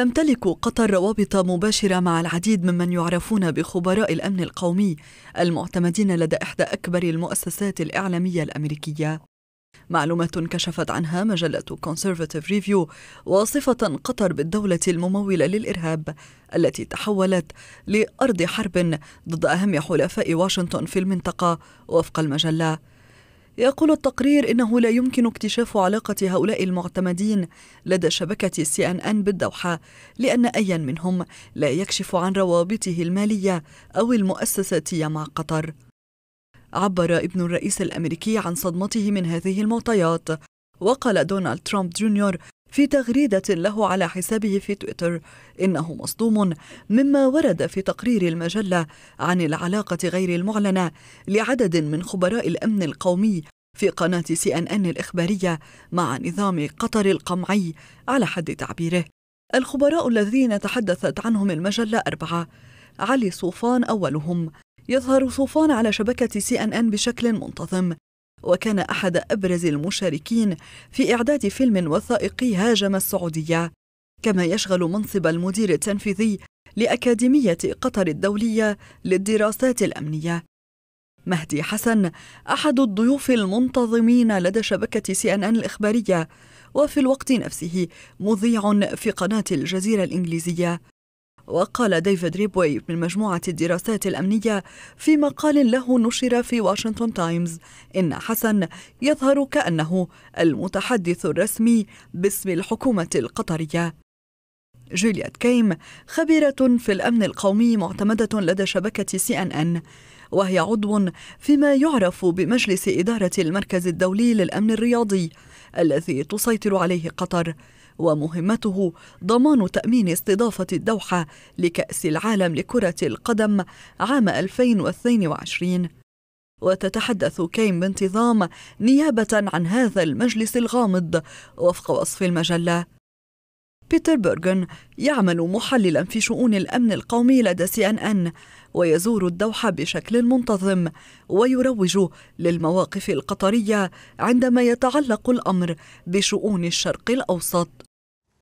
تمتلك قطر روابط مباشرة مع العديد ممن يعرفون بخبراء الأمن القومي المعتمدين لدى إحدى أكبر المؤسسات الإعلامية الأمريكية معلومات كشفت عنها مجلة كونسرفاتيف ريفيو واصفة قطر بالدولة الممولة للإرهاب التي تحولت لأرض حرب ضد أهم حلفاء واشنطن في المنطقة وفق المجلة يقول التقرير إنه لا يمكن اكتشاف علاقة هؤلاء المعتمدين لدى شبكة سي أن أن بالدوحة لأن أيا منهم لا يكشف عن روابطه المالية أو المؤسساتية مع قطر عبر ابن الرئيس الأمريكي عن صدمته من هذه المعطيات وقال دونالد ترامب جونيور في تغريدة له على حسابه في تويتر إنه مصدوم مما ورد في تقرير المجلة عن العلاقة غير المعلنة لعدد من خبراء الأمن القومي في قناة سي أن أن الإخبارية مع نظام قطر القمعي على حد تعبيره الخبراء الذين تحدثت عنهم المجلة أربعة علي صوفان أولهم يظهر صوفان على شبكة سي أن أن بشكل منتظم وكان أحد أبرز المشاركين في إعداد فيلم وثائقي هاجم السعودية كما يشغل منصب المدير التنفيذي لأكاديمية قطر الدولية للدراسات الأمنية مهدي حسن أحد الضيوف المنتظمين لدى شبكة سي أن أن الإخبارية وفي الوقت نفسه مذيع في قناة الجزيرة الإنجليزية وقال ديفيد ريبوي من مجموعة الدراسات الأمنية في مقال له نشر في واشنطن تايمز إن حسن يظهر كأنه المتحدث الرسمي باسم الحكومة القطرية جوليات كيم خبيرة في الأمن القومي معتمدة لدى شبكة سي أن أن وهي عضو فيما يعرف بمجلس إدارة المركز الدولي للأمن الرياضي الذي تسيطر عليه قطر ومهمته ضمان تأمين استضافة الدوحة لكأس العالم لكرة القدم عام 2022 وتتحدث كيم بانتظام نيابة عن هذا المجلس الغامض وفق وصف المجلة بيتر بيرغن يعمل محللا في شؤون الأمن القومي لدى سي أن أن ويزور الدوحة بشكل منتظم ويروج للمواقف القطرية عندما يتعلق الأمر بشؤون الشرق الأوسط